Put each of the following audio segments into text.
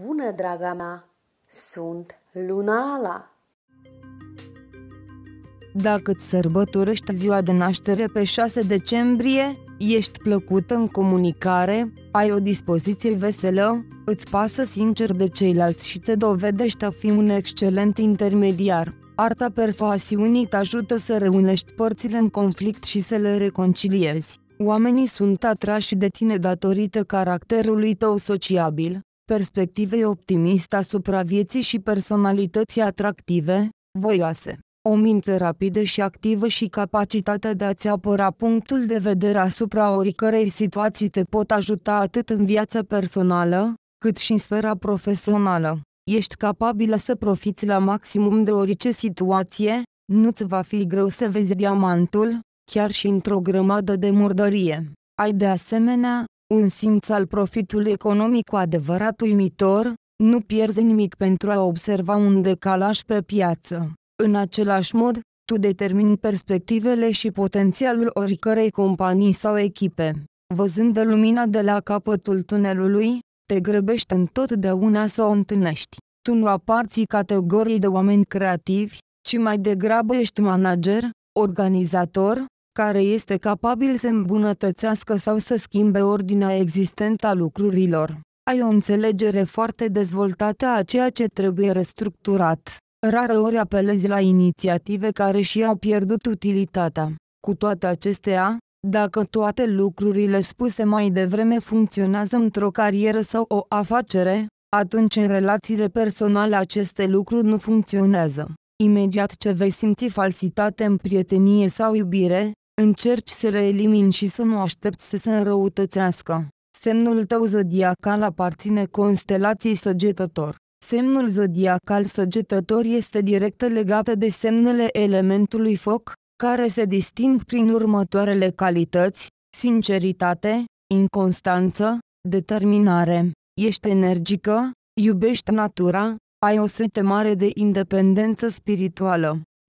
Bună, draga mea! Sunt Lunala! Dacă îți sărbătorești ziua de naștere pe 6 decembrie, ești plăcut în comunicare, ai o dispoziție veselă, îți pasă sincer de ceilalți și te dovedești a fi un excelent intermediar. Arta persoasiunii te ajută să reunești părțile în conflict și să le reconciliezi. Oamenii sunt atrași de tine datorită caracterului tău sociabil, perspectivei optimiste asupra vieții și personalității atractive, voioase, o minte rapidă și activă și capacitatea de a-ți apăra punctul de vedere asupra oricărei situații te pot ajuta atât în viața personală, cât și în sfera profesională. Ești capabilă să profiți la maximum de orice situație, nu-ți va fi greu să vezi diamantul, chiar și într-o grămadă de murdărie. Ai de asemenea, un simț al profitului economic cu adevărat uimitor, nu pierzi nimic pentru a observa un decalaj pe piață. În același mod, tu determini perspectivele și potențialul oricărei companii sau echipe. Văzând de lumina de la capătul tunelului, te grăbești întotdeauna să o întâlnești. Tu nu aparții categorii de oameni creativi, ci mai degrabă ești manager, organizator, care este capabil să îmbunătățească sau să schimbe ordinea existentă a lucrurilor. Ai o înțelegere foarte dezvoltată a ceea ce trebuie restructurat. Rare ori apelezi la inițiative care și-au pierdut utilitatea. Cu toate acestea, dacă toate lucrurile spuse mai devreme funcționează într-o carieră sau o afacere, atunci în relațiile personale aceste lucruri nu funcționează. Imediat ce vei simți falsitate în prietenie sau iubire, Încerci să le elimini și să nu aștepți să se înrăutățească. Semnul tău zodiacal aparține constelației săgetător. Semnul zodiacal săgetător este direct legat de semnele elementului foc, care se disting prin următoarele calități, sinceritate, inconstanță, determinare. Ești energică, iubești natura, ai o sete mare de independență spirituală.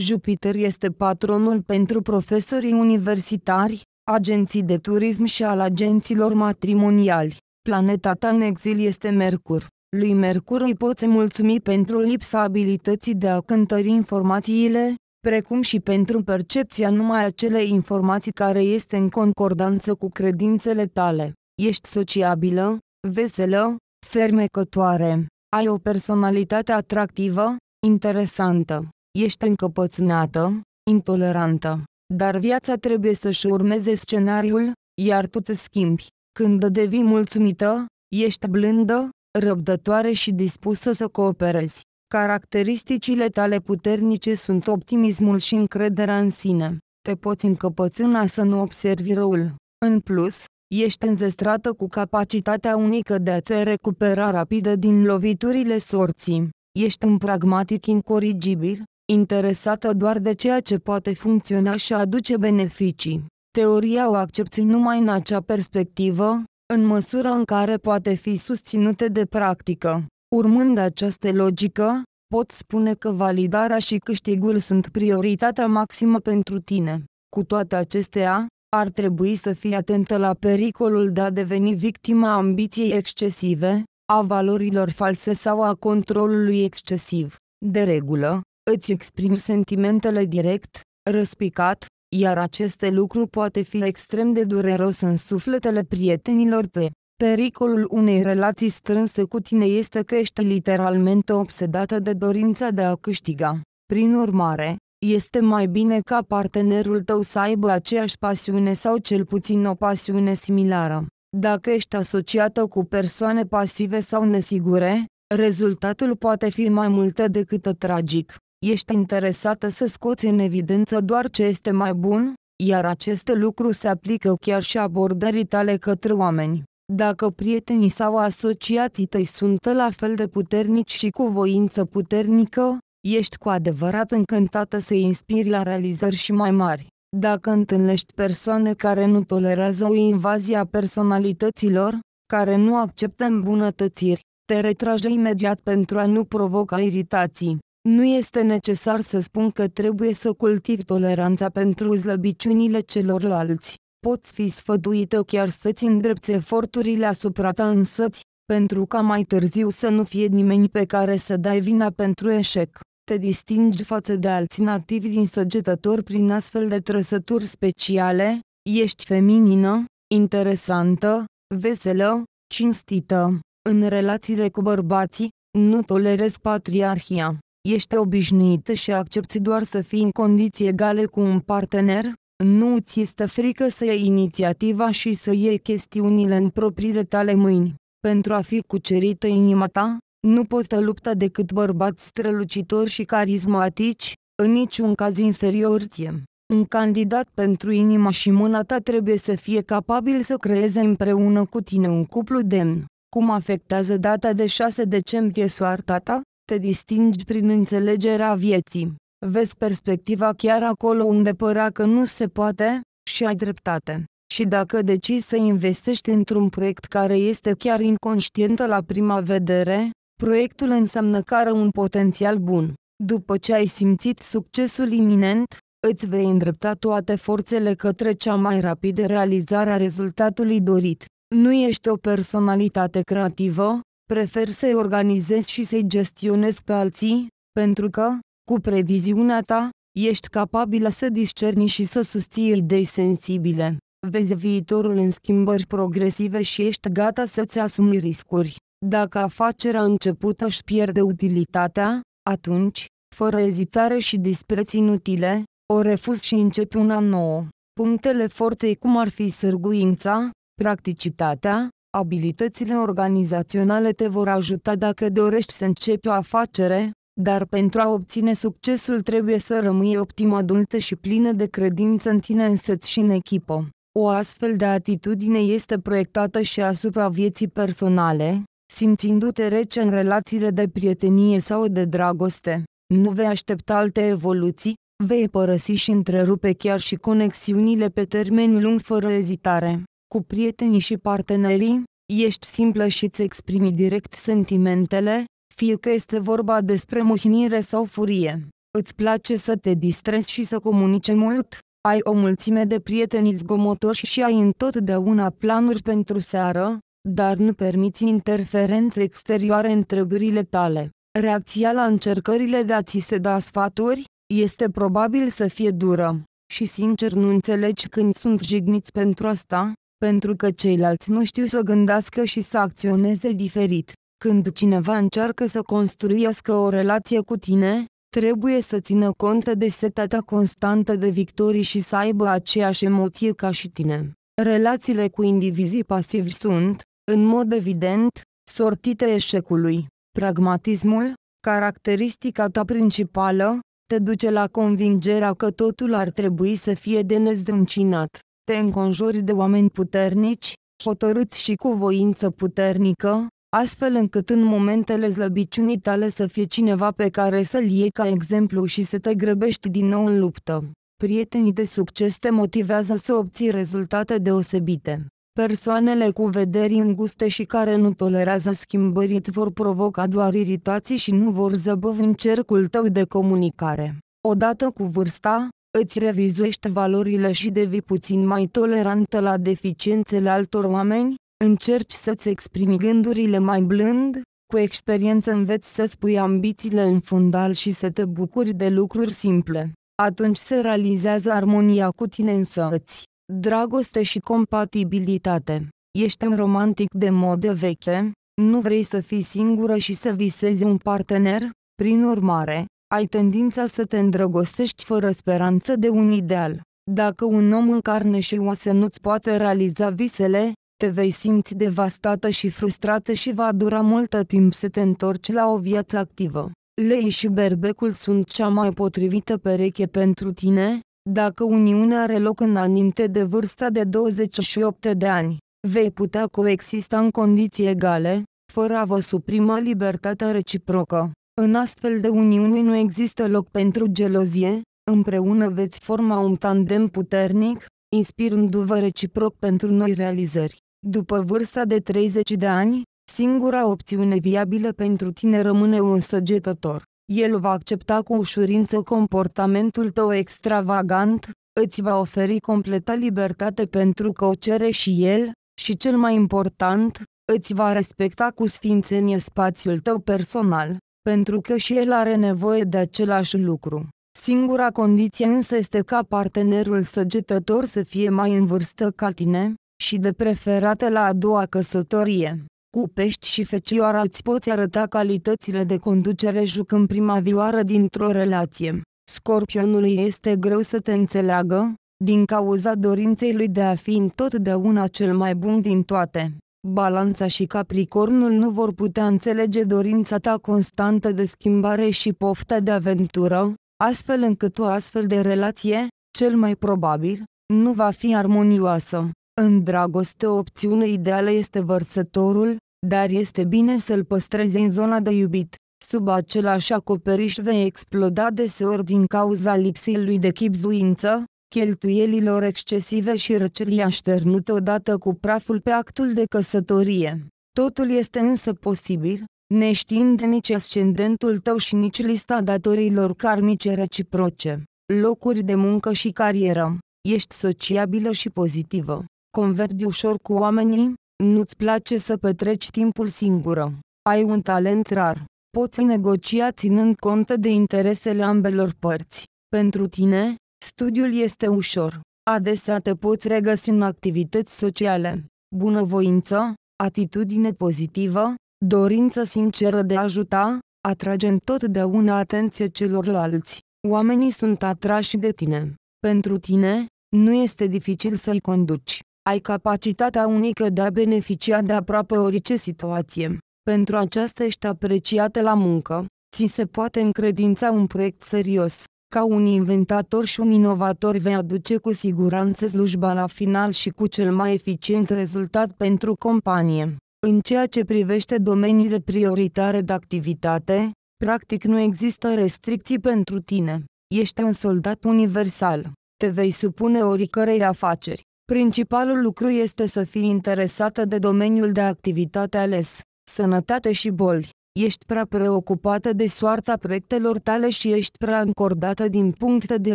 Jupiter este patronul pentru profesorii universitari, agenții de turism și al agenților matrimoniali. Planeta ta în exil este Mercur. Lui Mercur îi poți mulțumi pentru lipsa abilității de a cântări informațiile, precum și pentru percepția numai acelei informații care este în concordanță cu credințele tale. Ești sociabilă, veselă, fermecătoare, ai o personalitate atractivă, interesantă Ești încăpățânată, intolerantă, dar viața trebuie să-și urmeze scenariul, iar tu te schimbi. Când devii mulțumită, ești blândă, răbdătoare și dispusă să cooperezi. Caracteristicile tale puternice sunt optimismul și încrederea în sine. Te poți încăpățâna să nu observi răul. În plus, ești înzestrată cu capacitatea unică de a te recupera rapidă din loviturile sorții. Ești un pragmatic incorrigibil, interesată doar de ceea ce poate funcționa și aduce beneficii. Teoria o accepti numai în acea perspectivă, în măsura în care poate fi susținută de practică. Urmând această logică, pot spune că validarea și câștigul sunt prioritatea maximă pentru tine. Cu toate acestea, ar trebui să fii atentă la pericolul de a deveni victima ambiției excesive, a valorilor false sau a controlului excesiv. De regulă, Îți exprimi sentimentele direct, răspicat, iar acest lucru poate fi extrem de dureros în sufletele prietenilor tăi. Pericolul unei relații strânse cu tine este că ești literalmente obsedată de dorința de a câștiga. Prin urmare, este mai bine ca partenerul tău să aibă aceeași pasiune sau cel puțin o pasiune similară. Dacă ești asociată cu persoane pasive sau nesigure, rezultatul poate fi mai multă decât tragic. Ești interesată să scoți în evidență doar ce este mai bun, iar acest lucru se aplică chiar și abordării tale către oameni. Dacă prietenii sau asociații tăi sunt la fel de puternici și cu voință puternică, ești cu adevărat încântată să inspiri la realizări și mai mari. Dacă întâlnești persoane care nu tolerează o invazie a personalităților, care nu acceptă îmbunătățiri, te retrage imediat pentru a nu provoca iritații. Nu este necesar să spun că trebuie să cultivi toleranța pentru slăbiciunile celorlalți. Poți fi sfăduită chiar să-ți îndrepți eforturile asupra ta însăți, pentru ca mai târziu să nu fie nimeni pe care să dai vina pentru eșec. Te distingi față de alți nativi din săgetători prin astfel de trăsături speciale, ești feminină, interesantă, veselă, cinstită. În relațiile cu bărbații, nu tolerezi patriarhia. Ești obișnuită și accepti doar să fii în condiții egale cu un partener? Nu ți este frică să iei inițiativa și să iei chestiunile în propriile tale mâini. Pentru a fi cucerită inima ta, nu poți da lupta decât bărbați strălucitori și carismatici, în niciun caz inferior ție. Un candidat pentru inima și mâna ta trebuie să fie capabil să creeze împreună cu tine un cuplu demn. Cum afectează data de 6 decembrie soarta ta? Te distingi prin înțelegerea vieții. Vezi perspectiva chiar acolo unde părea că nu se poate, și ai dreptate. Și dacă decizi să investești într-un proiect care este chiar inconștientă la prima vedere, proiectul înseamnă că are un potențial bun. După ce ai simțit succesul iminent, îți vei îndrepta toate forțele către cea mai rapidă realizare a rezultatului dorit. Nu ești o personalitate creativă, prefer să organizez și să-i gestionez pe alții, pentru că, cu previziunea ta, ești capabilă să discerni și să susții idei sensibile. Vezi viitorul în schimbări progresive și ești gata să-ți asumi riscuri. Dacă afacerea începută își pierde utilitatea, atunci, fără ezitare și dispreț inutile, o refuz și începi una nouă. Punctele fortei cum ar fi sârguința, practicitatea, abilitățile organizaționale te vor ajuta dacă dorești să începi o afacere, dar pentru a obține succesul trebuie să rămâi optim adultă și plină de credință în tine însăți și în echipă. O astfel de atitudine este proiectată și asupra vieții personale, simțindu-te rece în relațiile de prietenie sau de dragoste. Nu vei aștepta alte evoluții, vei părăsi și întrerupe chiar și conexiunile pe termen lung fără ezitare cu prietenii și partenerii, ești simplă și îți exprimi direct sentimentele, fie că este vorba despre mâhnire sau furie. Îți place să te distrezi și să comunice mult, ai o mulțime de prieteni zgomotoși și ai întotdeauna planuri pentru seară, dar nu permiți interferențe exterioare în treburile tale. Reacția la încercările de a ți se da sfaturi este probabil să fie dură și sincer nu înțelegi când sunt jigniți pentru asta, pentru că ceilalți nu știu să gândească și să acționeze diferit. Când cineva încearcă să construiască o relație cu tine, trebuie să țină cont de setatea constantă de victorii și să aibă aceeași emoție ca și tine. Relațiile cu indivizii pasivi sunt, în mod evident, sortite eșecului. Pragmatismul, caracteristica ta principală, te duce la convingerea că totul ar trebui să fie de nezdruncinat te înconjori de oameni puternici, hotărâți și cu voință puternică, astfel încât în momentele slăbiciunii tale să fie cineva pe care să-l iei ca exemplu și să te grăbești din nou în luptă. Prietenii de succes te motivează să obții rezultate deosebite. Persoanele cu vederi înguste și care nu tolerează schimbări îți vor provoca doar iritații și nu vor zăbăvi în cercul tău de comunicare. Odată cu vârsta, îți revizuiești valorile și devii puțin mai tolerantă la deficiențele altor oameni, încerci să-ți exprimi gândurile mai blând, cu experiență înveți să spui ambițiile în fundal și să te bucuri de lucruri simple. Atunci se realizează armonia cu tine însăți, dragoste și compatibilitate. Ești un romantic de modă veche, nu vrei să fii singură și să visezi un partener, prin urmare, ai tendința să te îndrăgostești fără speranță de un ideal. Dacă un om în carne și oase nu-ți poate realiza visele, te vei simți devastată și frustrată și va dura multă timp să te întorci la o viață activă. Lei și berbecul sunt cea mai potrivită pereche pentru tine, dacă uniunea are loc înainte de vârsta de 28 de ani. Vei putea coexista în condiții egale, fără a vă suprima libertatea reciprocă. În astfel de uniuni nu există loc pentru gelozie, împreună veți forma un tandem puternic, inspirându-vă reciproc pentru noi realizări. După vârsta de 30 de ani, singura opțiune viabilă pentru tine rămâne un săgetător. El va accepta cu ușurință comportamentul tău extravagant, îți va oferi completa libertate pentru că o cere și el, și cel mai important, îți va respecta cu sfințenie spațiul tău personal pentru că și el are nevoie de același lucru. Singura condiție însă este ca partenerul săgetător să fie mai în vârstă ca tine, și de preferată la a doua căsătorie. Cu pești și fecioara îți poți arăta calitățile de conducere jucând prima vioară dintr-o relație. Scorpionului este greu să te înțeleagă, din cauza dorinței lui de a fi întotdeauna cel mai bun din toate. Balanța și Capricornul nu vor putea înțelege dorința ta constantă de schimbare și pofta de aventură, astfel încât o astfel de relație, cel mai probabil, nu va fi armonioasă. În dragoste o opțiune ideală este vărsătorul, dar este bine să-l păstrezi în zona de iubit. Sub același acoperiș vei exploda deseori din cauza lipsei lui de chipzuință, cheltuielilor excesive și răcerii așternute odată cu praful pe actul de căsătorie. Totul este însă posibil, neștiind nici ascendentul tău și nici lista datorilor karmice reciproce, locuri de muncă și carieră. Ești sociabilă și pozitivă. Convergi ușor cu oamenii, nu-ți place să petreci timpul singură. Ai un talent rar. Poți negocia ținând cont de interesele ambelor părți. Pentru tine, Studiul este ușor. Adesea te poți regăsi în activități sociale, bunăvoință, atitudine pozitivă, dorință sinceră de a ajuta, atrage întotdeauna atenție celorlalți. Oamenii sunt atrași de tine. Pentru tine, nu este dificil să-i conduci. Ai capacitatea unică de a beneficia de aproape orice situație. Pentru aceasta ești apreciată la muncă. Ți se poate încredința un proiect serios. Ca un inventator și un inovator vei aduce cu siguranță slujba la final și cu cel mai eficient rezultat pentru companie. În ceea ce privește domeniile prioritare de activitate, practic nu există restricții pentru tine. Ești un soldat universal. Te vei supune oricărei afaceri. Principalul lucru este să fii interesată de domeniul de activitate ales, sănătate și boli ești prea preocupată de soarta proiectelor tale și ești prea încordată din punct de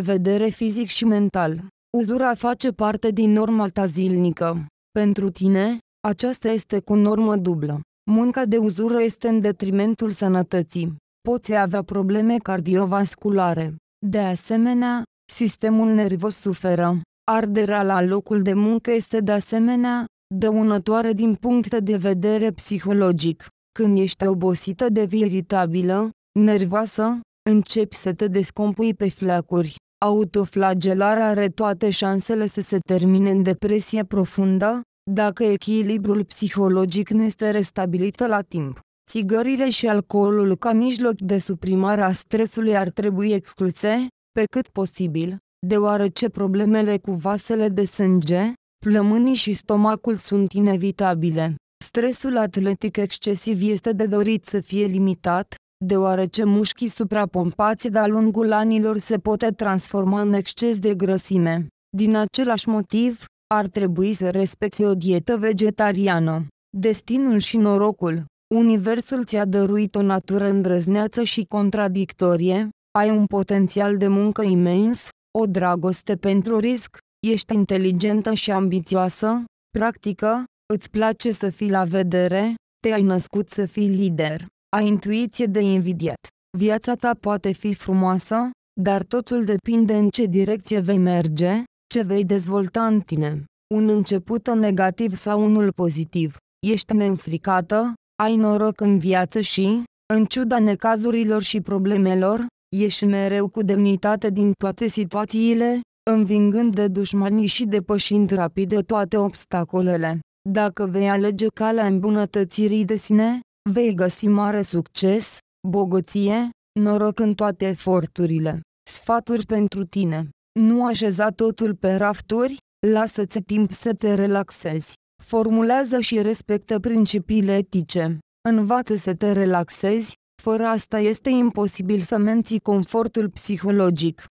vedere fizic și mental. Uzura face parte din norma ta zilnică. Pentru tine, aceasta este cu normă dublă. Munca de uzură este în detrimentul sănătății. Poți avea probleme cardiovasculare. De asemenea, sistemul nervos suferă. Arderea la locul de muncă este de asemenea dăunătoare din punct de vedere psihologic. Când ești obosită de iritabilă, nervoasă, începi să te descompui pe flacuri. Autoflagelarea are toate șansele să se termine în depresie profundă, dacă echilibrul psihologic nu este restabilit la timp. Țigările și alcoolul ca mijloc de suprimare a stresului ar trebui excluse, pe cât posibil, deoarece problemele cu vasele de sânge, plămânii și stomacul sunt inevitabile. Stresul atletic excesiv este de dorit să fie limitat, deoarece mușchii suprapompați de-a lungul anilor se pot transforma în exces de grăsime. Din același motiv, ar trebui să respecti o dietă vegetariană. Destinul și norocul Universul ți-a dăruit o natură îndrăzneață și contradictorie, ai un potențial de muncă imens, o dragoste pentru risc, ești inteligentă și ambițioasă, practică, Îți place să fii la vedere? Te-ai născut să fii lider. Ai intuiție de invidiat. Viața ta poate fi frumoasă, dar totul depinde în ce direcție vei merge, ce vei dezvolta în tine. Un început negativ sau unul pozitiv. Ești neînfricată, ai noroc în viață și, în ciuda necazurilor și problemelor, ești mereu cu demnitate din toate situațiile, învingând de dușmanii și depășind rapid toate obstacolele. Dacă vei alege calea îmbunătățirii de sine, vei găsi mare succes, bogăție, noroc în toate eforturile. Sfaturi pentru tine. Nu așeza totul pe rafturi, lasă-ți timp să te relaxezi. Formulează și respectă principiile etice. Învață să te relaxezi, fără asta este imposibil să menții confortul psihologic.